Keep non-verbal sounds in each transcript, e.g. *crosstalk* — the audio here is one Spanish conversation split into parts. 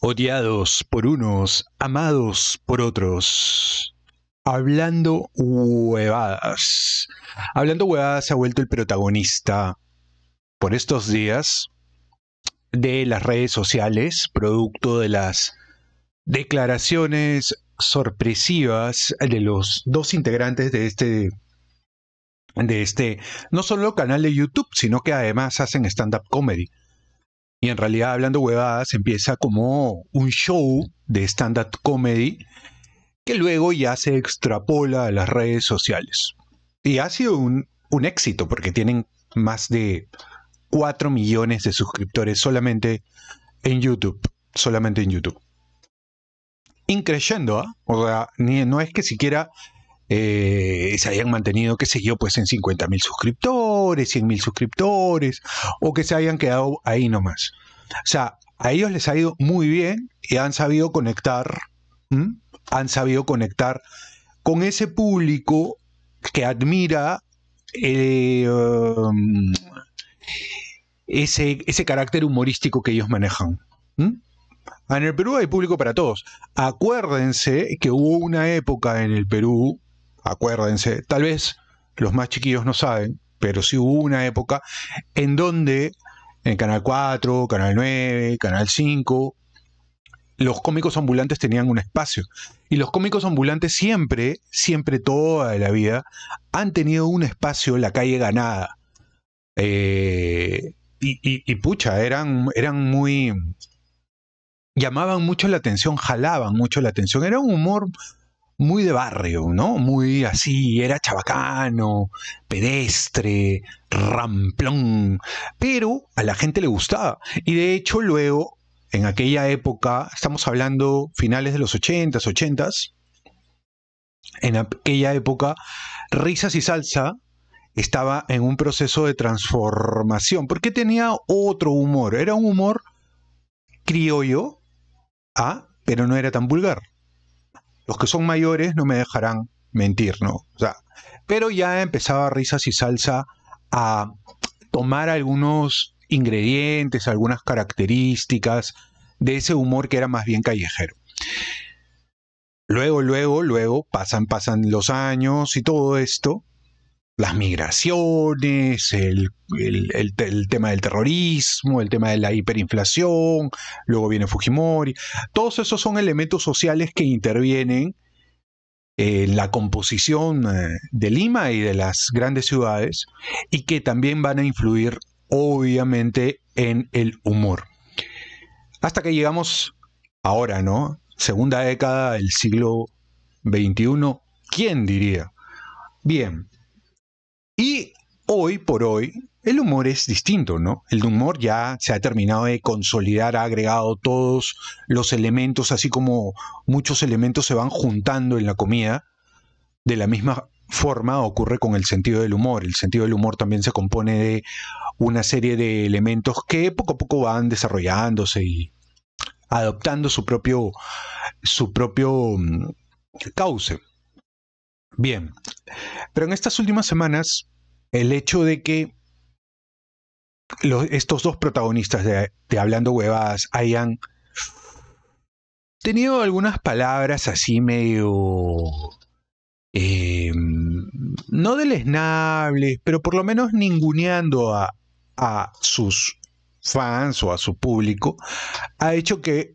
Odiados por unos, amados por otros. Hablando huevadas. Hablando huevadas se ha vuelto el protagonista por estos días de las redes sociales, producto de las declaraciones sorpresivas de los dos integrantes de este de este no solo canal de YouTube, sino que además hacen stand up comedy y en realidad hablando huevadas empieza como un show de stand-up comedy que luego ya se extrapola a las redes sociales. Y ha sido un, éxito porque tienen más de 4 millones de suscriptores solamente en YouTube, solamente en YouTube. Increyendo, ¿eh? ¿ah? o sea, no es que siquiera eh, se hayan mantenido, que sé yo, pues en 50.000 suscriptores, 100 mil suscriptores, o que se hayan quedado ahí nomás. O sea, a ellos les ha ido muy bien y han sabido conectar, han sabido conectar con ese público que admira eh, um, ese, ese, carácter humorístico que ellos manejan. En el Perú hay público para todos. Acuérdense que hubo una época en el Perú, acuérdense, tal vez los más chiquillos no saben, pero sí hubo una época en donde en Canal 4, Canal 9, Canal 5, los cómicos ambulantes tenían un espacio. Y los cómicos ambulantes siempre, siempre toda la vida, han tenido un espacio en la calle ganada. Eh, y, y, pucha, eran, eran muy... llamaban mucho la atención, jalaban mucho la atención. Era un humor muy de barrio, ¿no? Muy así, era chabacano, pedestre, ramplón, pero a la gente le gustaba. Y de hecho luego, en aquella época, estamos hablando finales de los 80s, en aquella época, Risas y Salsa estaba en un proceso de transformación, porque tenía otro humor, era un humor criollo, ah, pero no era tan vulgar los que son mayores no me dejarán mentir, ¿no? O sea, pero ya empezaba Risas y Salsa a tomar algunos ingredientes, algunas características de ese humor que era más bien callejero. Luego, luego, luego pasan, pasan los años y todo esto, las migraciones, el, tema del terrorismo, el tema de la hiperinflación, luego viene Fujimori. Todos esos son elementos sociales que intervienen en la composición eh, de Lima y de las grandes ciudades y que también van a influir obviamente en el humor. Hasta que llegamos ahora, ¿no? Segunda década del siglo XXI, ¿quién diría? Bien, y hoy por hoy, el humor es distinto, ¿no? El humor ya se ha terminado de consolidar, ha agregado todos los elementos, así como muchos elementos se van juntando en la comida. De la misma forma ocurre con el sentido del humor. El sentido del humor también se compone de una serie de elementos que poco a poco van desarrollándose y adoptando su propio, su propio mm, cauce. Bien, pero en estas últimas semanas, el hecho de que estos dos protagonistas de, Hablando Huevadas hayan tenido algunas palabras así medio... Eh, no deleznables, pero por lo menos ninguneando a, a sus fans o a su público, ha hecho que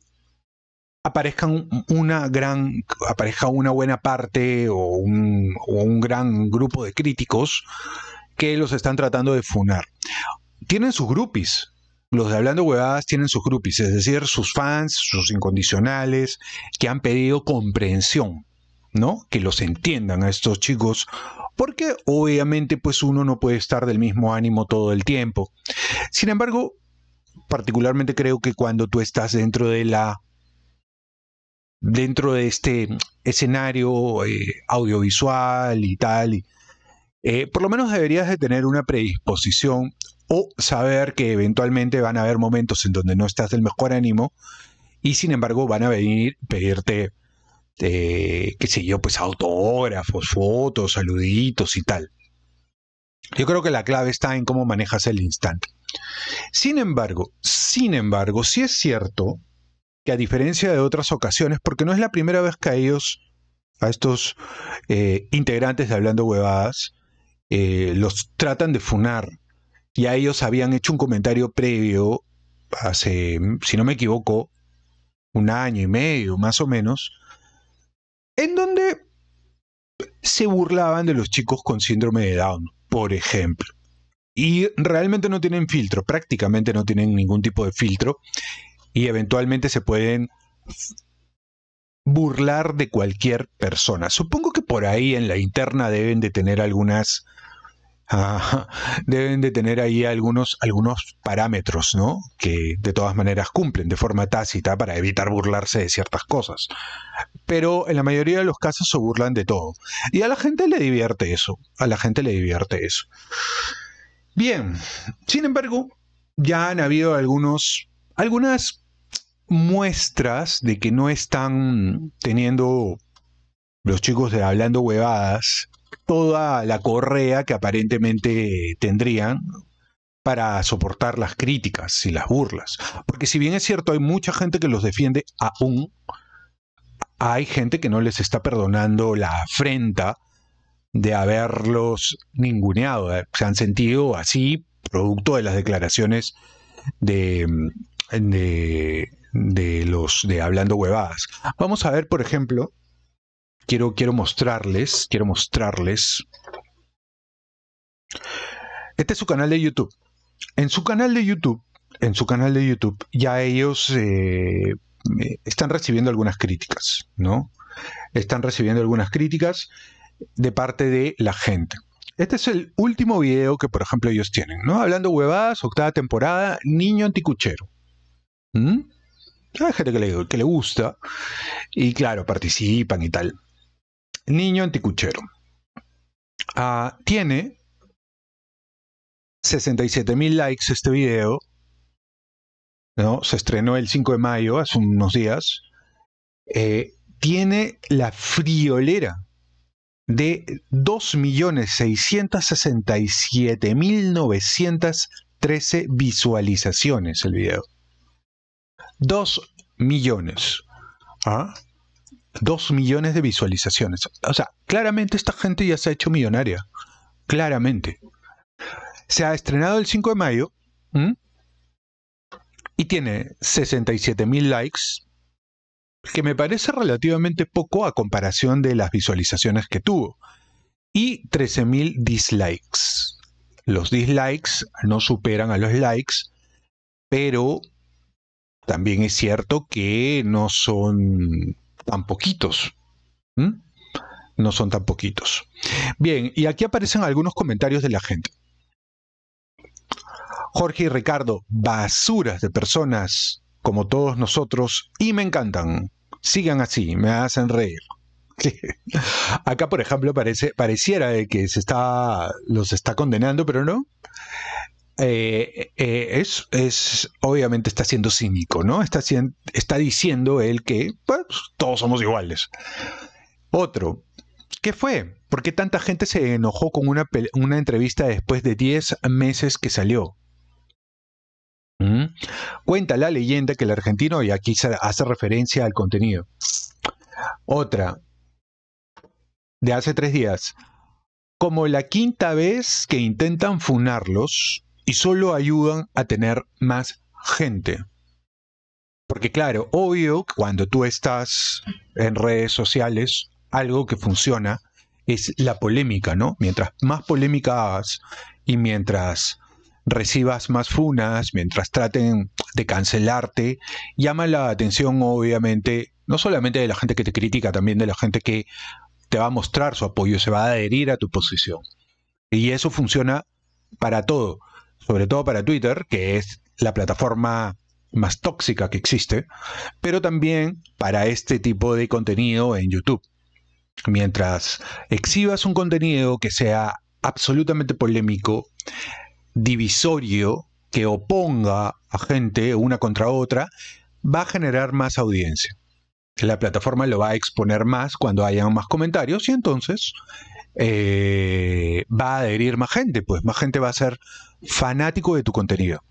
aparezcan una gran, aparezca una buena parte o un, gran grupo de críticos que los están tratando de funar. Tienen sus grupis, los de Hablando Huevadas tienen sus grupis, es decir, sus fans, sus incondicionales, que han pedido comprensión, ¿no? Que los entiendan a estos chicos, porque obviamente pues uno no puede estar del mismo ánimo todo el tiempo. Sin embargo, particularmente creo que cuando tú estás dentro de la dentro de este escenario eh, audiovisual y tal, eh, por lo menos deberías de tener una predisposición o saber que eventualmente van a haber momentos en donde no estás del mejor ánimo y sin embargo van a venir pedirte, eh, qué sé yo, pues autógrafos, fotos, saluditos y tal. Yo creo que la clave está en cómo manejas el instante. Sin embargo, sin embargo, si es cierto a diferencia de otras ocasiones, porque no es la primera vez que a ellos, a estos eh, integrantes de Hablando Huevadas, eh, los tratan de funar. ...y a ellos habían hecho un comentario previo hace, si no me equivoco, un año y medio más o menos, en donde se burlaban de los chicos con síndrome de Down, por ejemplo. Y realmente no tienen filtro, prácticamente no tienen ningún tipo de filtro y eventualmente se pueden burlar de cualquier persona. Supongo que por ahí en la interna deben de tener algunas... *laughs* deben de tener ahí algunos, algunos parámetros, ¿no? Que de todas maneras cumplen de forma tácita para evitar burlarse de ciertas cosas. Pero en la mayoría de los casos se burlan de todo. Y a la gente le divierte eso. A la gente le divierte eso. Bien, sin embargo, ya han habido algunos, algunas muestras de que no están teniendo los chicos de hablando huevadas toda la correa que aparentemente tendrían para soportar las críticas y las burlas. Porque si bien es cierto, hay mucha gente que los defiende aún, hay gente que no les está perdonando la afrenta de haberlos ninguneado. Eh, se han sentido así, producto de las declaraciones de, de de los de Hablando Huevadas. Vamos a ver, por ejemplo, quiero, quiero mostrarles, quiero mostrarles. Este es su canal de YouTube. En su canal de YouTube, en su canal de YouTube, ya ellos eh, están recibiendo algunas críticas, ¿no? Están recibiendo algunas críticas de parte de la gente. Este es el último video que, por ejemplo, ellos tienen, ¿no? Hablando huevadas, octava temporada, niño anticuchero. ¿Mm? Hay gente que le, gusta. Y claro, participan y tal. Niño anticuchero. Ah, tiene 67 mil likes este video. ¿no? Se estrenó el 5 de mayo, hace unos días. Eh, tiene la friolera de 2.667.913 visualizaciones el video. 2 millones. ¿Ah? 2 millones de visualizaciones. O sea, claramente esta gente ya se ha hecho millonaria. Claramente. Se ha estrenado el 5 de mayo ¿Mm? y tiene 67 mil likes, que me parece relativamente poco a comparación de las visualizaciones que tuvo. Y 13 mil dislikes. Los dislikes no superan a los likes, pero también es cierto que no son tan poquitos. No son tan poquitos. Bien, y aquí aparecen algunos comentarios de la gente. Jorge y Ricardo, basuras de personas como todos nosotros y me encantan. Sigan así, me hacen reír. *laughs* Acá, por ejemplo, parece, pareciera que se está, los está condenando, pero no. Eh, eh, es, es, obviamente está siendo cínico, ¿no? Está, diciendo él que pues, todos somos iguales. Otro, ¿qué fue? ¿Por qué tanta gente se enojó con una, entrevista después de 10 meses que salió? ¿Mm? Cuenta la leyenda que el argentino, y aquí se hace referencia al contenido. Otra, de hace tres días. Como la quinta vez que intentan funarlos, y solo ayudan a tener más gente. Porque claro, obvio, cuando tú estás en redes sociales, algo que funciona es la polémica, ¿no? Mientras más polémica hagas y mientras recibas más funas, mientras traten de cancelarte, llama la atención obviamente, no solamente de la gente que te critica, también de la gente que te va a mostrar su apoyo, se va a adherir a tu posición. Y eso funciona para todo sobre todo para Twitter, que es la plataforma más tóxica que existe, pero también para este tipo de contenido en YouTube. Mientras exhibas un contenido que sea absolutamente polémico, divisorio, que oponga a gente una contra otra, va a generar más audiencia. La plataforma lo va a exponer más cuando haya más comentarios y entonces eh, va a adherir más gente, pues más gente va a ser fanático de tu contenido.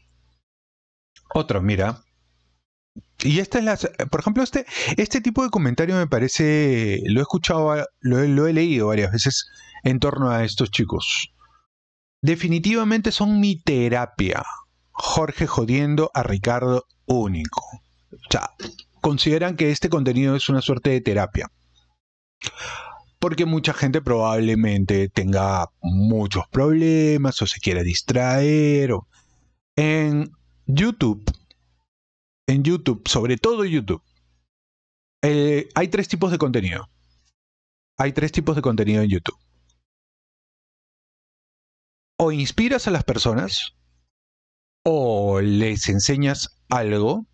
Otro, mira. Y esta es la, por ejemplo, este, este tipo de comentario me parece, lo he escuchado, lo, lo he leído varias veces en torno a estos chicos. Definitivamente son mi terapia. Jorge jodiendo a Ricardo único. O sea, consideran que este contenido es una suerte de terapia porque mucha gente probablemente tenga muchos problemas o se quiera distraer. En YouTube, en YouTube, sobre todo YouTube, eh, hay tres tipos de contenido. Hay tres tipos de contenido en YouTube. O inspiras a las personas, o les enseñas algo,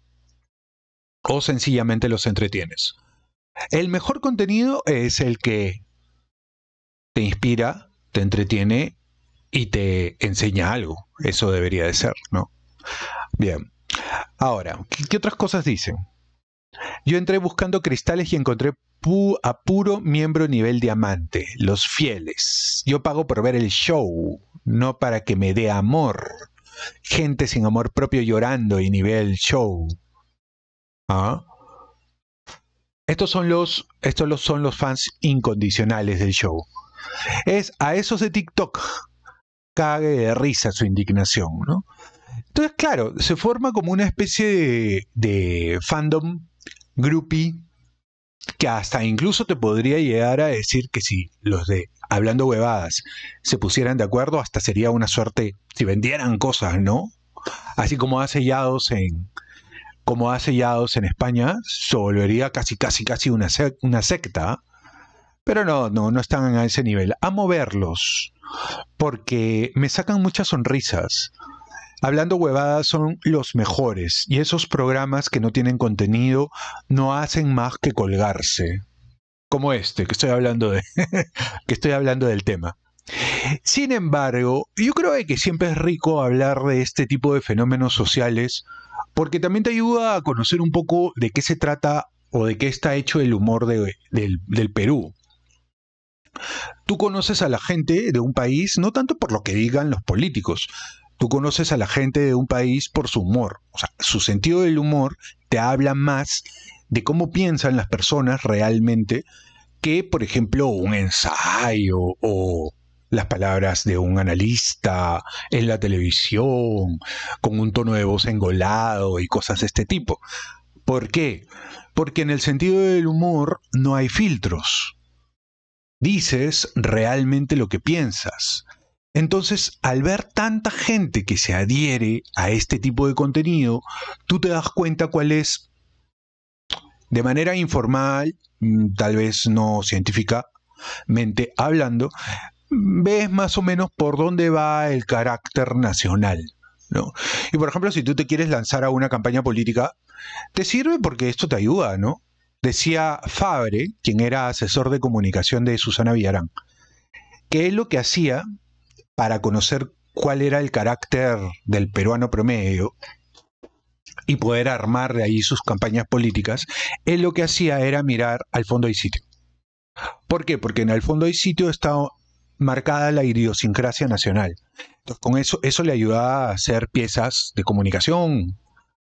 o sencillamente los entretienes. El mejor contenido es el que te inspira, te entretiene y te enseña algo. Eso debería de ser, ¿no? Bien. Ahora, ¿qué, otras cosas dicen? Yo entré buscando cristales y encontré a puro miembro nivel diamante, los fieles. Yo pago por ver el show, no para que me dé amor. Gente sin amor propio llorando y nivel show. ¿Ah? Estos son los, estos son los fans incondicionales del show. Es a esos de TikTok cague de risa su indignación, ¿no? Entonces, claro, se forma como una especie de, fandom groupie que hasta incluso te podría llegar a decir que si los de hablando huevadas se pusieran de acuerdo, hasta sería una suerte si vendieran cosas, ¿no? Así como ha sellados en, como ha sellado en España, se volvería casi, casi, casi una, secta. Pero no, no, no están a ese nivel. A verlos porque me sacan muchas sonrisas. Hablando huevadas son los mejores y esos programas que no tienen contenido no hacen más que colgarse. Como este, que estoy hablando de *laughs* que estoy hablando del tema. Sin embargo, yo creo que siempre es rico hablar de este tipo de fenómenos sociales porque también te ayuda a conocer un poco de qué se trata o de qué está hecho el humor del, del Perú. Tú conoces a la gente de un país no tanto por lo que digan los políticos, tú conoces a la gente de un país por su humor. O sea, su sentido del humor te habla más de cómo piensan las personas realmente que, por ejemplo, un ensayo o, las palabras de un analista en la televisión, con un tono de voz engolado y cosas de este tipo. ¿Por qué? Porque en el sentido del humor no hay filtros. Dices realmente lo que piensas. Entonces, al ver tanta gente que se adhiere a este tipo de contenido, tú te das cuenta cuál es, de manera informal, mm, tal vez no científicamente hablando, ves más o menos por dónde va el carácter nacional. ¿no? Y por ejemplo, si tú te quieres lanzar a una campaña política, te sirve porque esto te ayuda, ¿no? Decía Fabre, quien era asesor de comunicación de Susana Villarán, que él lo que hacía para conocer cuál era el carácter del peruano promedio y poder armar de ahí sus campañas políticas, él lo que hacía era mirar al fondo del sitio. ¿Por qué? Porque en el fondo del sitio estaba marcada la idiosincrasia nacional. Entonces, con eso, eso le ayudaba a hacer piezas de comunicación,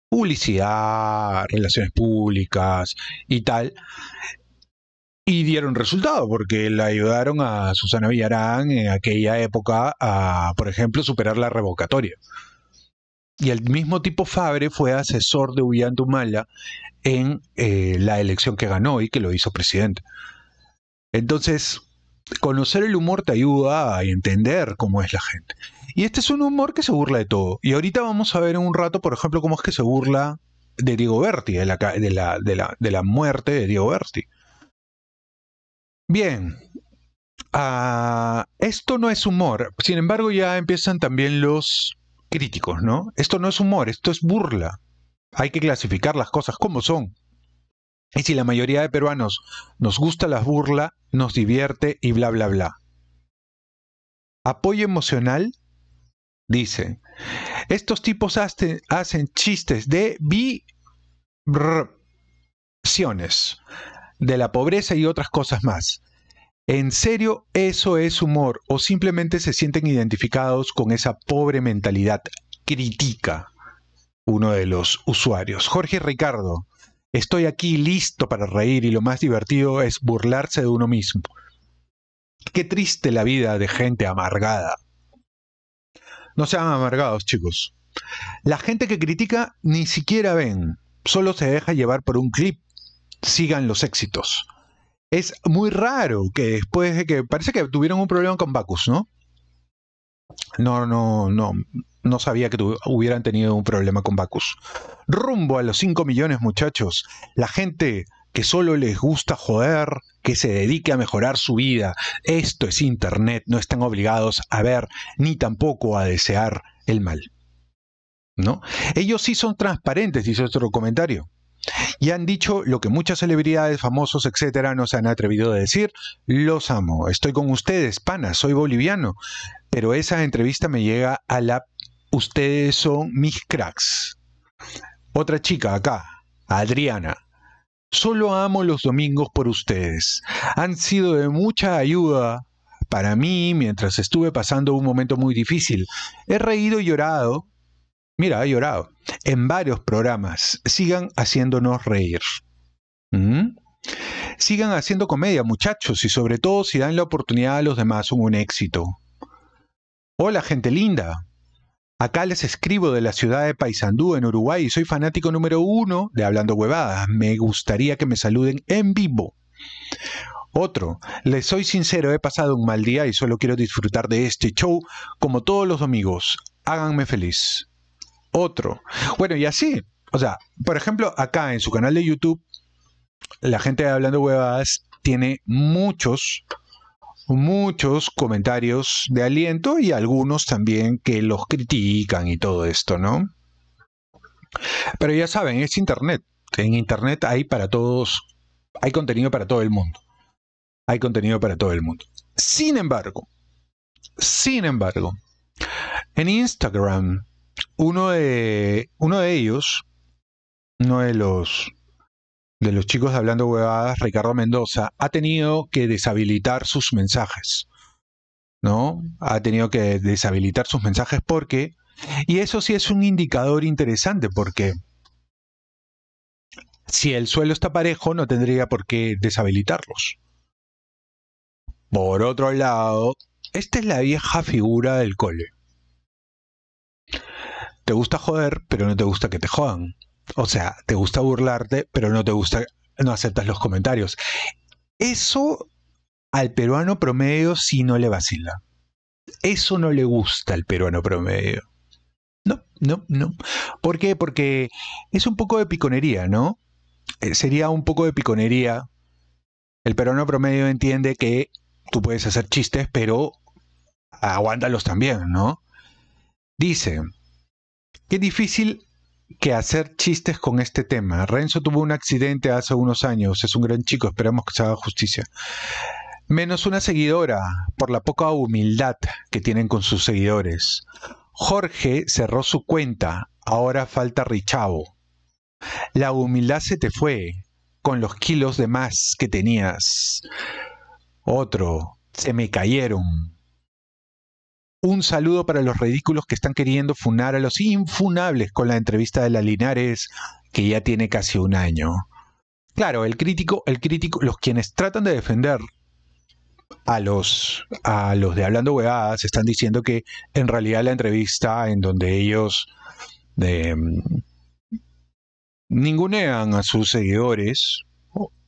publicidad, relaciones públicas y tal. Y dieron resultado, porque le ayudaron a Susana Villarán en aquella época a, por ejemplo, superar la revocatoria. Y el mismo tipo Fabre fue asesor de Ullantumala en eh, la elección que ganó y que lo hizo presidente. Entonces, conocer el humor te ayuda a entender cómo es la gente. Y este es un humor que se burla de todo. Y ahorita vamos a ver en un rato, por ejemplo, cómo es que se burla de Diego Berti, de la, de la, de la, muerte de Diego Berti. Bien, ah, esto no es humor. Sin embargo, ya empiezan también los críticos, ¿no? Esto no es humor, esto es burla. Hay que clasificar las cosas como son. Y si la mayoría de peruanos nos gusta la burla, nos divierte y bla, bla, bla. Apoyo emocional, dice. Estos tipos hacen chistes de vibraciones, de la pobreza y otras cosas más. ¿En serio eso es humor o simplemente se sienten identificados con esa pobre mentalidad? Critica uno de los usuarios. Jorge Ricardo, Estoy aquí listo para reír y lo más divertido es burlarse de uno mismo. Qué triste la vida de gente amargada. No sean amargados, chicos. La gente que critica ni siquiera ven, solo se deja llevar por un clip. Sigan los éxitos. Es muy raro que después de que parece que tuvieron un problema con Bacus, ¿no? No, no, no no sabía que hubieran tenido un problema con Bacus. Rumbo a los 5 millones, muchachos. La gente que solo les gusta joder, que se dedique a mejorar su vida. Esto es Internet, no están obligados a ver ni tampoco a desear el mal. ¿No? Ellos sí son transparentes, dice otro comentario. Y han dicho lo que muchas celebridades, famosos, etcétera, no se han atrevido a decir. Los amo, estoy con ustedes, pana, soy boliviano. Pero esa entrevista me llega a la ustedes son mis cracks. Otra chica acá, Adriana. Solo amo los domingos por ustedes. Han sido de mucha ayuda para mí mientras estuve pasando un momento muy difícil. He reído y llorado. Mira, he llorado. En varios programas. Sigan haciéndonos reír. ¿Mm? Sigan haciendo comedia, muchachos, y sobre todo si dan la oportunidad a los demás, un éxito. Hola, gente linda. Acá les escribo de la ciudad de Paysandú, en Uruguay, y soy fanático número uno de Hablando Huevadas. Me gustaría que me saluden en vivo. Otro, les soy sincero, he pasado un mal día y solo quiero disfrutar de este show como todos los domingos. Háganme feliz. Otro. Bueno, y así. O sea, por ejemplo, acá en su canal de YouTube, la gente de Hablando Huevadas tiene muchos muchos comentarios de aliento y algunos también que los critican y todo esto, ¿no? Pero ya saben, es Internet. En Internet hay para todos, hay contenido para todo el mundo. Hay contenido para todo el mundo. Sin embargo, sin embargo, en Instagram, uno de, uno de ellos, uno de los de los chicos de Hablando Huevadas, Ricardo Mendoza, ha tenido que deshabilitar sus mensajes. ¿No? Ha tenido que deshabilitar sus mensajes porque. Y eso sí es un indicador interesante porque. Si el suelo está parejo, no tendría por qué deshabilitarlos. Por otro lado, esta es la vieja figura del cole. Te gusta joder, pero no te gusta que te jodan. O sea, te gusta burlarte, pero no te gusta, no aceptas los comentarios. Eso al peruano promedio sí no le vacila. Eso no le gusta al peruano promedio. No, no, no. ¿Por qué? Porque es un poco de piconería, ¿no? Eh, sería un poco de piconería. El peruano promedio entiende que tú puedes hacer chistes, pero aguántalos también, ¿no? Dice, qué difícil que hacer chistes con este tema. Renzo tuvo un accidente hace unos años, es un gran chico, esperamos que se haga justicia. Menos una seguidora, por la poca humildad que tienen con sus seguidores. Jorge cerró su cuenta, ahora falta Richavo. La humildad se te fue, con los kilos de más que tenías. Otro, se me cayeron, un saludo para los ridículos que están queriendo funar a los infunables con la entrevista de la Linares, que ya tiene casi un año. Claro, el crítico, el crítico, los quienes tratan de defender a los, a los de Hablando Huevadas están diciendo que en realidad la entrevista en donde ellos mm, ningunean a sus seguidores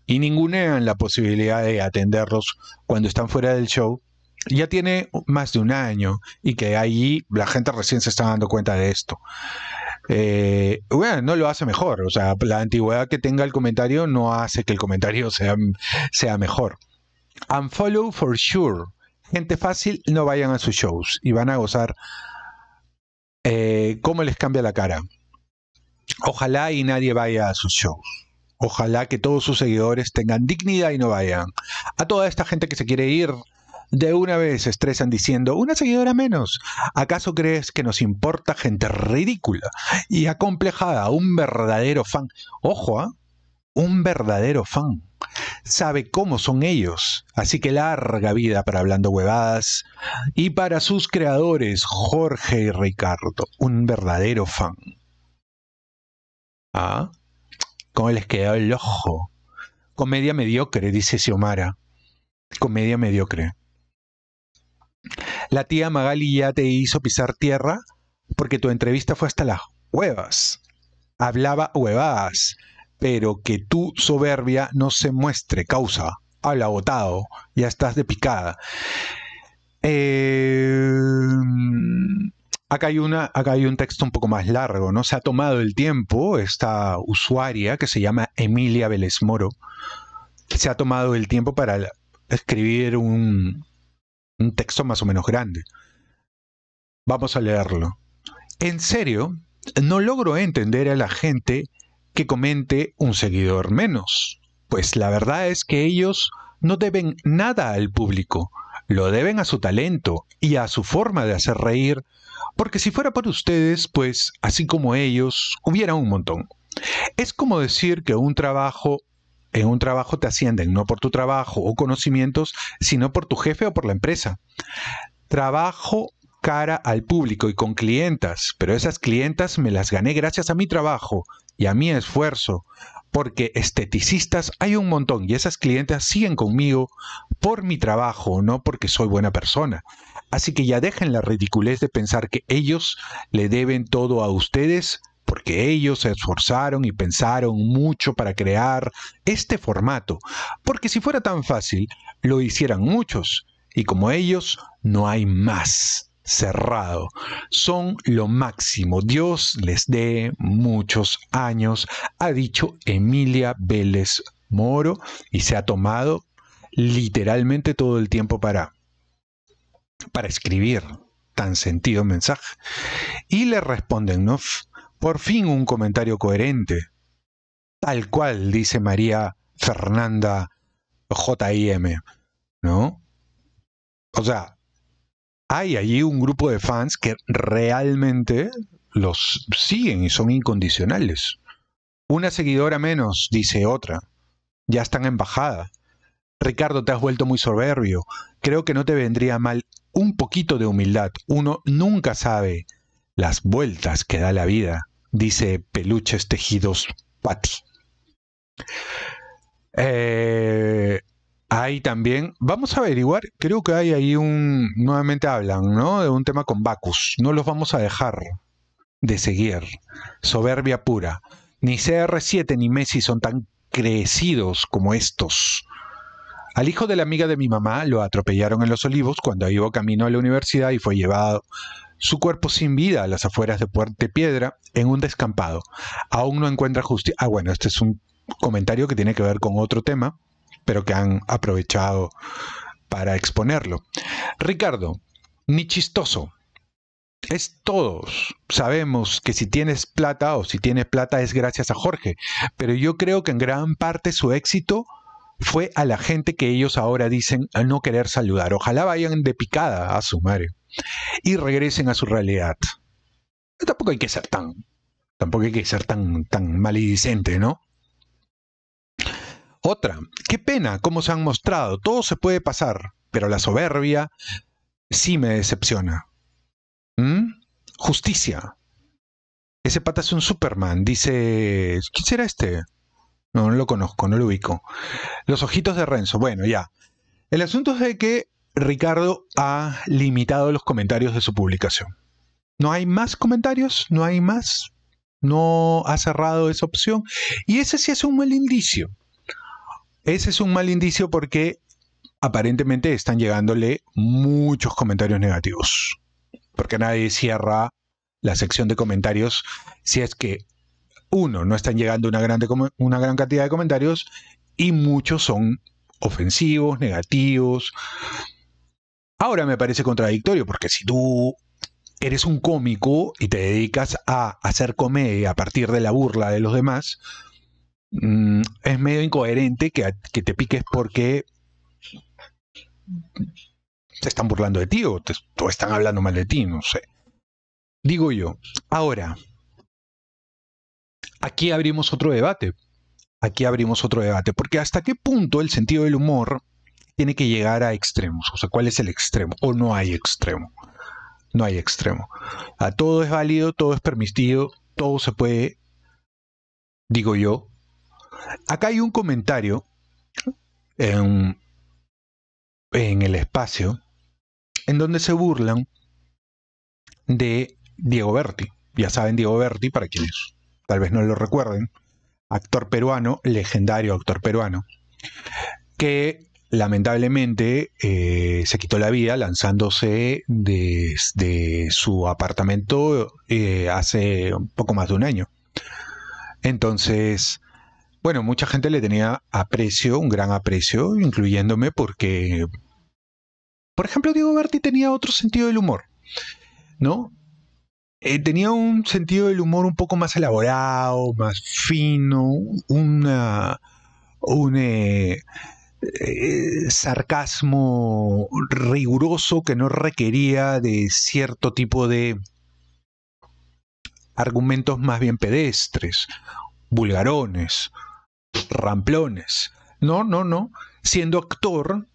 y ningunean la posibilidad de atenderlos cuando están fuera del show, ya tiene más de un año y que ahí la gente recién se está dando cuenta de esto. Eh, bueno, no lo hace mejor, o sea, la antigüedad que tenga el comentario no hace que el comentario *laughs* sea, sea mejor. Unfollow for sure. Gente fácil, no vayan a sus shows y van a gozar eh, cómo les cambia la cara. Ojalá y nadie vaya a sus shows. Ojalá que todos sus seguidores tengan dignidad y no vayan. A toda esta gente que se quiere ir, de una vez estresan diciendo, una seguidora menos. ¿Acaso crees que nos importa gente ridícula y acomplejada? Un verdadero fan. Ojo, ¿ah? un verdadero fan. Sabe cómo son ellos. Así que larga vida para Hablando Huevadas y para sus creadores, Jorge y Ricardo. Un verdadero fan. ¿Ah? ¿Cómo les quedó el ojo? Comedia mediocre, dice Xiomara. Comedia mediocre. La tía Magali ya te hizo pisar tierra porque tu entrevista fue hasta las huevas. Hablaba huevadas, pero que tu soberbia no se muestre causa. Habla agotado, ya estás de picada. Eh, acá, hay una, acá hay un texto un poco más largo, ¿no? Se ha tomado el tiempo esta usuaria que se llama Emilia Vélez Moro. Se ha tomado el tiempo para escribir un, un texto más o menos grande. Vamos a leerlo. En serio, no logro entender a la gente que comente un seguidor menos, pues la verdad es que ellos no deben nada al público, lo deben a su talento y a su forma de hacer reír, porque si fuera por ustedes, pues así como ellos, hubiera un montón. Es como decir que un trabajo en un trabajo te ascienden, no por tu trabajo o conocimientos, sino por tu jefe o por la empresa. Trabajo cara al público y con clientas, pero esas clientas me las gané gracias a mi trabajo y a mi esfuerzo, porque esteticistas hay un montón y esas clientas siguen conmigo por mi trabajo, no porque soy buena persona. Así que ya dejen la ridiculez de pensar que ellos le deben todo a ustedes porque ellos se esforzaron y pensaron mucho para crear este formato, porque si fuera tan fácil, lo hicieran muchos, y como ellos, no hay más. Cerrado. Son lo máximo. Dios les dé muchos años, ha dicho Emilia Vélez Moro, y se ha tomado literalmente todo el tiempo para, para escribir tan sentido mensaje. Y le responden, ¿no? Por fin un comentario coherente. Tal cual, dice María Fernanda JIM, ¿no? O sea, hay allí un grupo de fans que realmente los siguen y son incondicionales. Una seguidora menos, dice otra. Ya están en bajada. Ricardo, te has vuelto muy soberbio. Creo que no te vendría mal un poquito de humildad. Uno nunca sabe las vueltas que da la vida dice Peluches Tejidos pati. Eh, ahí también, vamos a averiguar, creo que hay ahí un, nuevamente hablan, ¿no? De un tema con Bacus. No los vamos a dejar de seguir. Soberbia pura. Ni CR7 ni Messi son tan crecidos como estos. Al hijo de la amiga de mi mamá lo atropellaron en Los Olivos cuando iba camino a la universidad y fue llevado su cuerpo sin vida a las afueras de Puente Piedra en un descampado. Aún no encuentra justicia. Ah, bueno, este es un comentario que tiene que ver con otro tema, pero que han aprovechado para exponerlo. Ricardo, ni chistoso. Es todos. Sabemos que si tienes plata o si tienes plata es gracias a Jorge, pero yo creo que en gran parte su éxito fue a la gente que ellos ahora dicen ah, no querer saludar. Ojalá vayan de picada a su madre y regresen a su realidad. Tampoco hay que ser tan, tampoco hay que ser tan, tan maledicente, ¿no? Otra, qué pena cómo se han mostrado, todo se puede pasar, pero la soberbia sí me decepciona. ¿Mm? Justicia. Ese pata es un Superman, dice... ¿Quién será este? No, lo conozco, no lo ubico. Los ojitos de Renzo, bueno, ya. El asunto es de que Ricardo ha limitado los comentarios de su publicación. No hay más comentarios, no hay más. No ha cerrado esa opción. Y ese sí es un mal indicio. Ese es un mal indicio porque aparentemente están llegándole muchos comentarios negativos. Porque nadie cierra la sección de comentarios si es que uno, no están llegando una gran, una gran cantidad de comentarios y muchos son ofensivos, negativos. Ahora me parece contradictorio porque si tú eres un cómico y te dedicas a hacer comedia a partir de la burla de los demás, mm, es medio incoherente que, te piques porque se están burlando de ti o, te, o están hablando mal de ti, no sé. Digo yo. Ahora, aquí abrimos otro debate. Aquí abrimos otro debate, porque hasta qué punto el sentido del humor tiene que llegar a extremos. O sea, ¿cuál es el extremo? O no hay extremo. No hay extremo. A todo es válido, todo es permitido, todo se puede, digo yo. Acá hay un comentario en, el espacio en donde se burlan de Diego Berti. Ya saben, Diego Berti, para quienes tal vez no lo recuerden, actor peruano, legendario actor peruano, que lamentablemente eh, se quitó la vida lanzándose desde de su apartamento eh, hace un poco más de un año. Entonces, bueno, mucha gente le tenía aprecio, un gran aprecio, incluyéndome porque, por ejemplo, Diego Berti tenía otro sentido del humor, ¿no? Eh, tenía un sentido del humor un poco más elaborado, más fino, un eh, eh, sarcasmo riguroso que no requería de cierto tipo de argumentos más bien pedestres, vulgarones, ramplones. No, no, no. Siendo actor,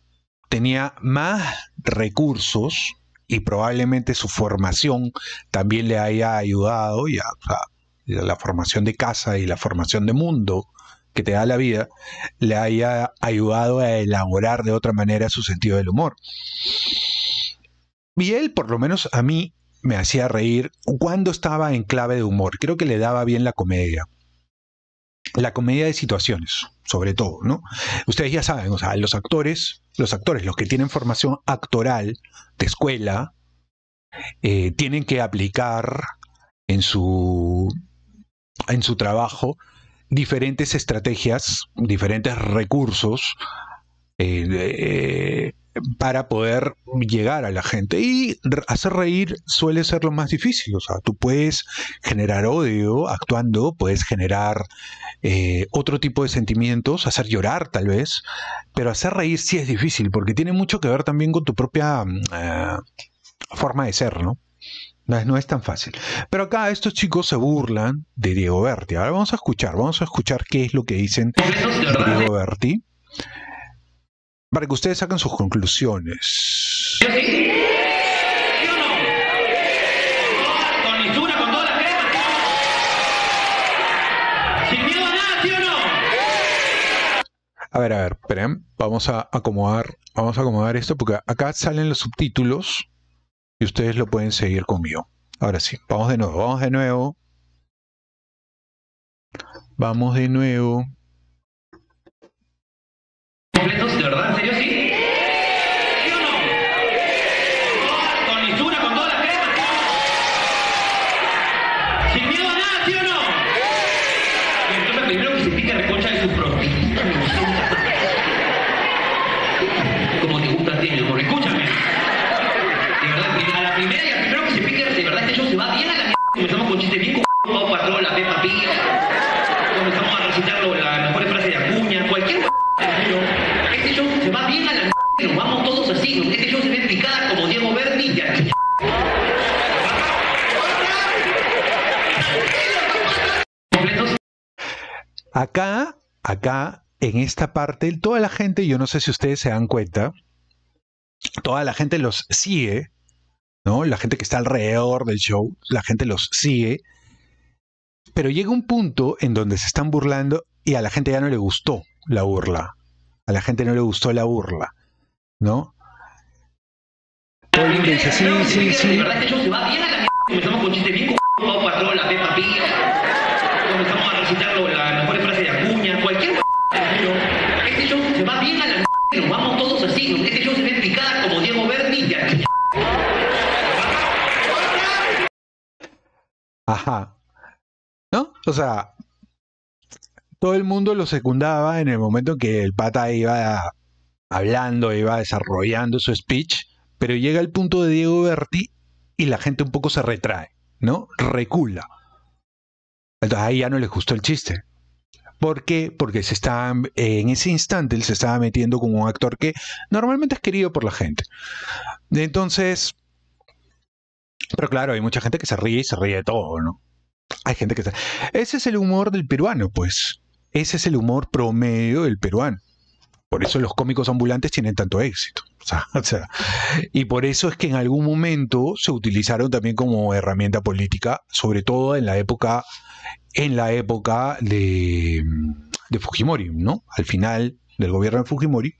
tenía más recursos y probablemente su formación también le haya ayudado, ya, la formación de casa y la formación de mundo que te da la vida, le haya ayudado a elaborar de otra manera su sentido del humor. Y él, por lo menos a mí, me hacía reír cuando estaba en clave de humor. Creo que le daba bien la comedia la comedia de situaciones, sobre todo, ¿no? Ustedes ya saben, o sea, los actores, los actores, los que tienen formación actoral de escuela, eh, tienen que aplicar en su, en su trabajo diferentes estrategias, diferentes recursos eh, eh, para poder llegar a la gente. Y hacer reír suele ser lo más difícil. O sea, tú puedes generar odio actuando, puedes generar eh, otro tipo de sentimientos, hacer llorar tal vez, pero hacer reír sí es difícil porque tiene mucho que ver también con tu propia mm, eh, forma de ser, ¿no? No es, tan fácil. Pero acá estos chicos se burlan de Diego Berti. Ahora vamos a escuchar, vamos a escuchar qué es lo que dicen Diego Berti para que ustedes saquen sus conclusiones. a A ver, a ver, esperen. Vamos a acomodar, vamos a acomodar esto porque acá salen los subtítulos y ustedes lo pueden seguir conmigo. Ahora sí, vamos de nuevo, vamos de nuevo. Vamos de nuevo. en esta parte, toda la gente, yo no sé si ustedes se dan cuenta, toda la gente los sigue, ¿no? La gente que está alrededor del show, la gente los sigue, pero llega un punto en donde se están burlando y a la gente ya no le gustó la burla. A la gente no le gustó la burla, ¿no? Todo el mundo dice, sí, sí, sí. como Diego Ajá. ¿No? O sea, todo el mundo lo secundaba en el momento que el pata iba hablando, iba desarrollando su speech, pero llega el punto de Diego Berti y la gente un poco se retrae, ¿no? Recula. Entonces ahí ya no les gustó el chiste. ¿Por qué? Porque se está, eh, en ese instante él se estaba metiendo con un actor que normalmente es querido por la gente. Entonces, pero claro, hay mucha gente que se ríe y se ríe de todo, ¿no? Hay gente que se... Ese es el humor del peruano, pues. Ese es el humor promedio del peruano. Por eso los cómicos ambulantes tienen tanto éxito. *laughs* y por eso es que en algún momento se utilizaron también como herramienta política, sobre todo en la época, en la época de, de Fujimori, ¿no? Al final del gobierno de Fujimori,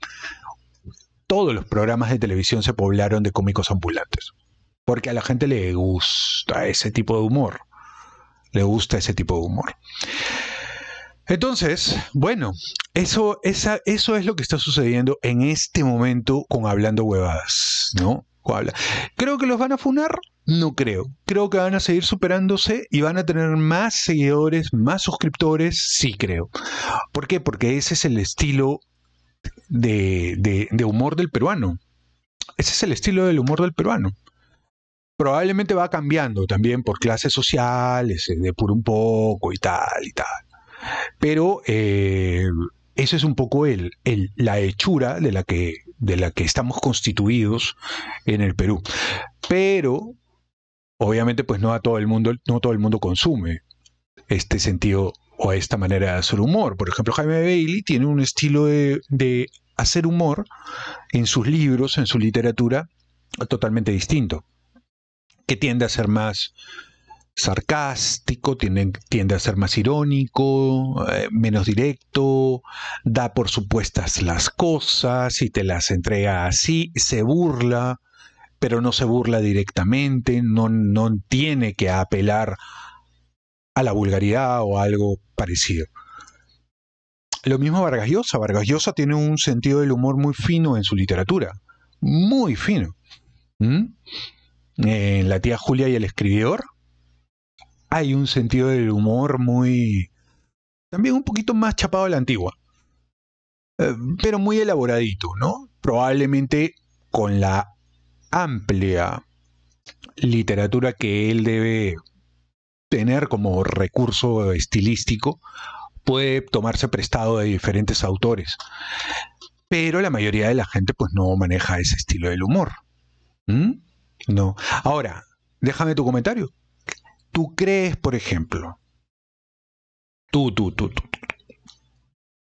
todos los programas de televisión se poblaron de cómicos ambulantes. Porque a la gente le gusta ese tipo de humor. Le gusta ese tipo de humor. Entonces, bueno, eso, eso es lo que está sucediendo en este momento con Hablando Huevadas, ¿no? Creo que los van a funar, no creo. Creo que van a seguir superándose y van a tener más seguidores, más suscriptores, sí creo. ¿Por qué? Porque ese es el estilo de, de humor del peruano. Ese es el estilo del humor del peruano probablemente va cambiando también por clases sociales, eh, de por un poco y tal y tal. Pero eh, eso es un poco el, la hechura de la, que, de la que estamos constituidos en el Perú. Pero, obviamente, pues no a todo el mundo, no todo el mundo consume este sentido o esta manera de hacer humor. Por ejemplo, Jaime Bailey tiene un estilo de, de hacer humor en sus libros, en su literatura, totalmente distinto, que tiende a ser más sarcástico, tiende, tiende a ser más irónico, eh, menos directo, da por supuestas las cosas y te las entrega así, se burla, pero no se burla directamente, no, no tiene que apelar a la vulgaridad o algo parecido. Lo mismo Vargas Llosa. Vargas Llosa tiene un sentido del humor muy fino en su literatura. Muy fino. En eh, La tía Julia y el escribidor hay un sentido del humor muy... también un poquito más chapado a la antigua, eh, pero muy elaboradito, ¿no? Probablemente con la amplia literatura que él debe tener como recurso estilístico, puede tomarse prestado de diferentes autores. Pero la mayoría de la gente pues no maneja ese estilo del humor. No. Ahora, déjame tu comentario tú crees, por ejemplo, tú, tú, tú, tú,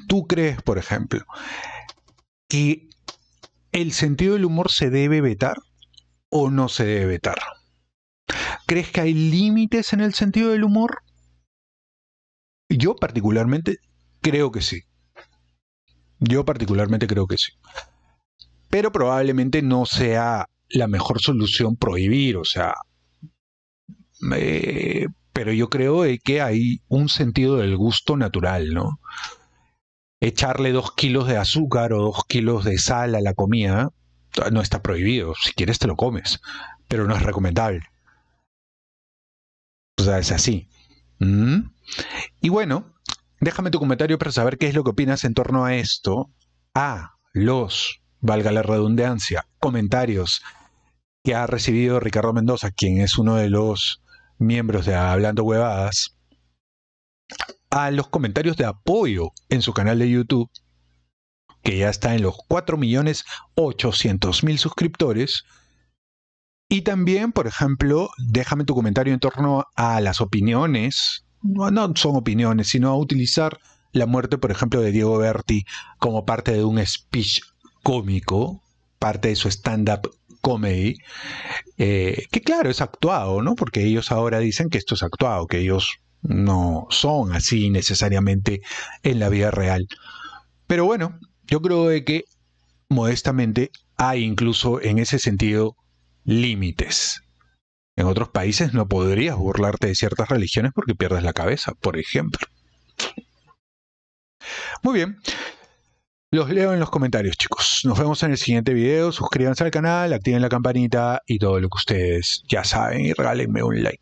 tú crees, por ejemplo, que el sentido del humor se debe vetar o no se debe vetar. ¿Crees que hay límites en el sentido del humor? Yo particularmente creo que sí. Yo particularmente creo que sí. Pero probablemente no sea la mejor solución prohibir, o sea, eh, pero yo creo eh, que hay un sentido del gusto natural, ¿no? Echarle dos kilos de azúcar o dos kilos de sal a la comida ah, no está prohibido. Si quieres te lo comes, pero no es recomendable. O sea, es así. Mm. Y bueno, déjame tu comentario para saber qué es lo que opinas en torno a esto. A los, valga la redundancia, comentarios que ha recibido Ricardo Mendoza, quien es uno de los miembros de Hablando Huevadas, a los comentarios de apoyo en su canal de YouTube, que ya está en los 4.800.000 suscriptores. Y también, por ejemplo, déjame tu comentario en torno a las opiniones, no, son opiniones, sino a utilizar la muerte, por ejemplo, de Diego Berti como parte de un speech cómico, parte de su stand-up comedy, eh, que claro, es actuado, ¿no? Porque ellos ahora dicen que esto es actuado, que ellos no son así necesariamente en la vida real. Pero bueno, yo creo que modestamente hay incluso en ese sentido límites. En otros países no podrías burlarte de ciertas religiones porque pierdes la cabeza, por ejemplo. Muy bien, los leo en los comentarios, chicos. Nos vemos en el siguiente video. Suscríbanse al canal, activen la campanita y todo lo que ustedes ya saben. Y regálenme un like.